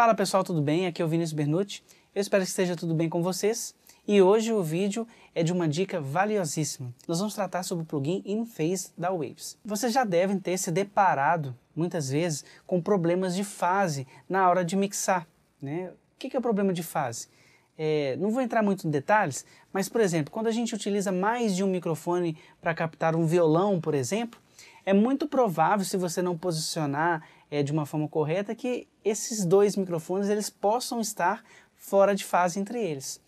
Fala pessoal, tudo bem? Aqui é o Vinícius Bernucci. Eu espero que esteja tudo bem com vocês. E hoje o vídeo é de uma dica valiosíssima. Nós vamos tratar sobre o plugin InPhase da Waves. Vocês já devem ter se deparado muitas vezes com problemas de fase na hora de mixar. Né? O que é o problema de fase? É, não vou entrar muito em detalhes, mas por exemplo, quando a gente utiliza mais de um microfone para captar um violão, por exemplo, é muito provável, se você não posicionar é, de uma forma correta que esses dois microfones eles possam estar fora de fase entre eles.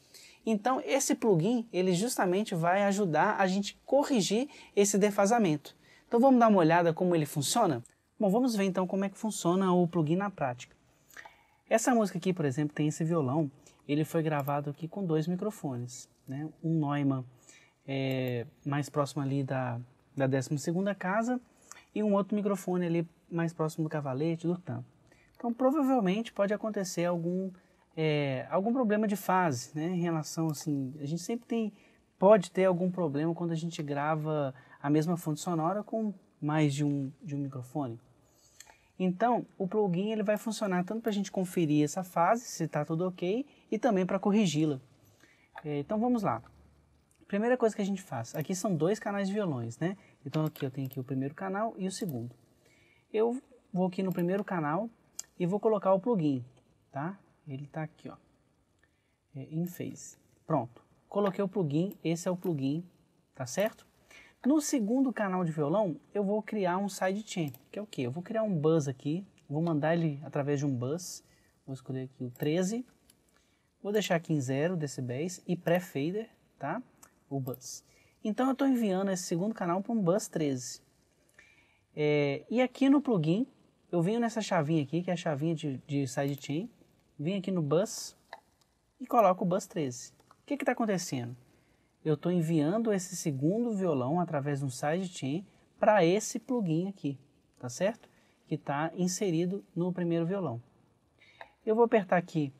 Então esse plugin ele justamente vai ajudar a gente corrigir esse defasamento. Então vamos dar uma olhada como ele funciona? Bom, vamos ver então como é que funciona o plugin na prática. Essa música aqui, por exemplo, tem esse violão, ele foi gravado aqui com dois microfones, né? um Neumann é, mais próximo ali da, da 12ª casa e um outro microfone ali mais próximo do cavalete, do tampo. Então, provavelmente pode acontecer algum, é, algum problema de fase, né? Em relação, assim, a gente sempre tem, pode ter algum problema quando a gente grava a mesma fonte sonora com mais de um, de um microfone. Então, o plugin ele vai funcionar tanto para a gente conferir essa fase, se está tudo ok, e também para corrigi-la. É, então, vamos lá. Primeira coisa que a gente faz, aqui são dois canais de violões, né? Então aqui eu tenho aqui o primeiro canal e o segundo. Eu vou aqui no primeiro canal e vou colocar o plugin, tá? Ele está aqui, ó, é, in phase. Pronto, coloquei o plugin, esse é o plugin, tá certo? No segundo canal de violão, eu vou criar um sidechain, que é o que? Eu vou criar um buzz aqui, vou mandar ele através de um buzz, vou escolher aqui o 13, vou deixar aqui em 0 decibéis e pré-fader, tá? O buzz. Então eu estou enviando esse segundo canal para um bus 13. É, e aqui no plugin, eu venho nessa chavinha aqui, que é a chavinha de, de sidechain, venho aqui no bus e coloco o bus 13. O que está acontecendo? Eu estou enviando esse segundo violão através de um sidechain para esse plugin aqui, tá certo? Que está inserido no primeiro violão. Eu vou apertar aqui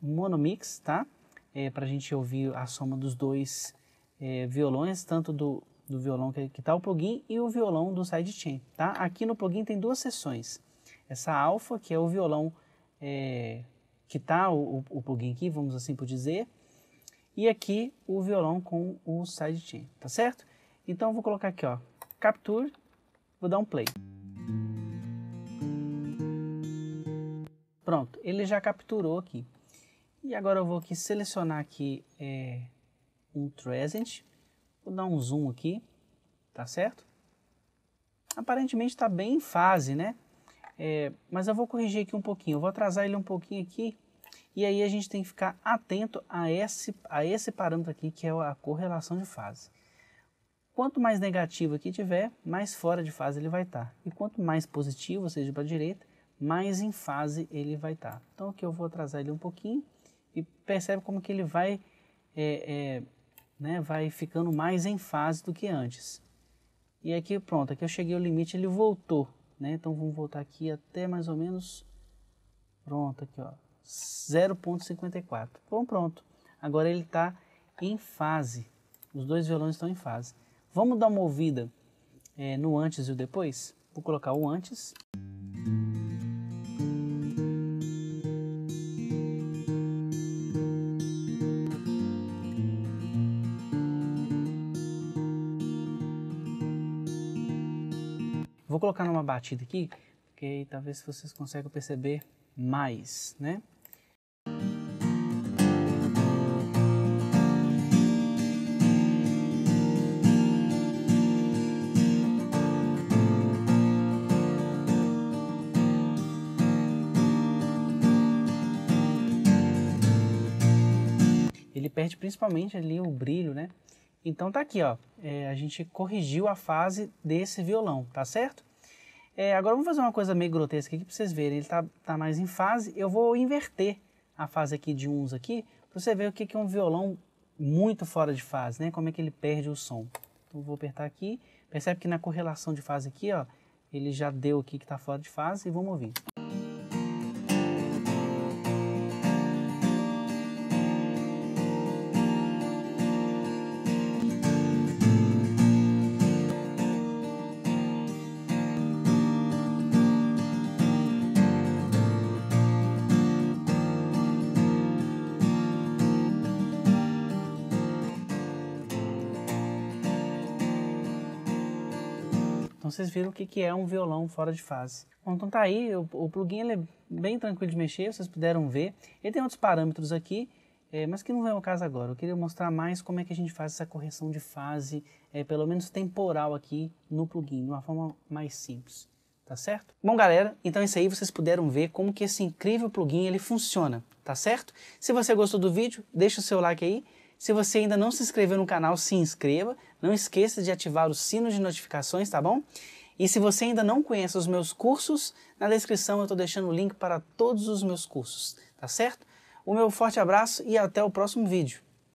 Monomix, tá? É, para a gente ouvir a soma dos dois é, violões, tanto do, do violão que está o plugin e o violão do sidechain. Tá? Aqui no plugin tem duas sessões Essa alfa, que é o violão é, que está o, o, plugin aqui, vamos assim por dizer, e aqui o violão com o sidechain, tá certo? Então vou colocar aqui, ó, capture, vou dar um play. Pronto, ele já capturou aqui. E agora eu vou aqui selecionar aqui é, um Trescent. Vou dar um zoom aqui, tá certo? Aparentemente está bem em fase, né? É, mas eu vou corrigir aqui um pouquinho, eu vou atrasar ele um pouquinho aqui. E aí a gente tem que ficar atento a esse, a esse parâmetro aqui, que é a correlação de fase. Quanto mais negativo aqui tiver, mais fora de fase ele vai estar. Tá. E quanto mais positivo, ou seja, para a direita, mais em fase ele vai estar. Tá. Então aqui eu vou atrasar ele um pouquinho e percebe como que ele vai é, é, né, vai ficando mais em fase do que antes. E aqui pronto, aqui eu cheguei ao limite, ele voltou, né? Então vamos voltar aqui até mais ou menos pronto aqui, ó, 0.54. Bom, pronto. Agora ele está em fase. Os dois violões estão em fase. Vamos dar uma ouvida é, no antes e o depois? Vou colocar o antes. Vou colocar numa batida aqui, porque talvez vocês consigam perceber mais, né? Ele perde principalmente ali o brilho, né? Então tá aqui, ó. É, a gente corrigiu a fase desse violão, tá certo? É, agora vamos fazer uma coisa meio grotesca aqui para vocês verem. Ele tá, tá mais em fase. Eu vou inverter a fase aqui de uns aqui para você ver o que, que é um violão muito fora de fase, né? Como é que ele perde o som. Então vou apertar aqui. Percebe que na correlação de fase aqui, ó, ele já deu aqui que está fora de fase e vamos ouvir. Então vocês viram o que, que é um violão fora de fase. Bom, então tá aí, o, o plugin ele é bem tranquilo de mexer, vocês puderam ver. Ele tem outros parâmetros aqui, é, mas que não é o caso agora. Eu queria mostrar mais como é que a gente faz essa correção de fase, é, pelo menos temporal aqui no plugin, de uma forma mais simples tá certo? Bom, galera, então é isso aí vocês puderam ver como que esse incrível plugin ele funciona, tá certo? Se você gostou do vídeo, deixa o seu like aí. Se você ainda não se inscreveu no canal, se inscreva. Não esqueça de ativar o sino de notificações, tá bom? E se você ainda não conhece os meus cursos, na descrição eu estou deixando o link para todos os meus cursos, tá certo? O meu forte abraço e até o próximo vídeo.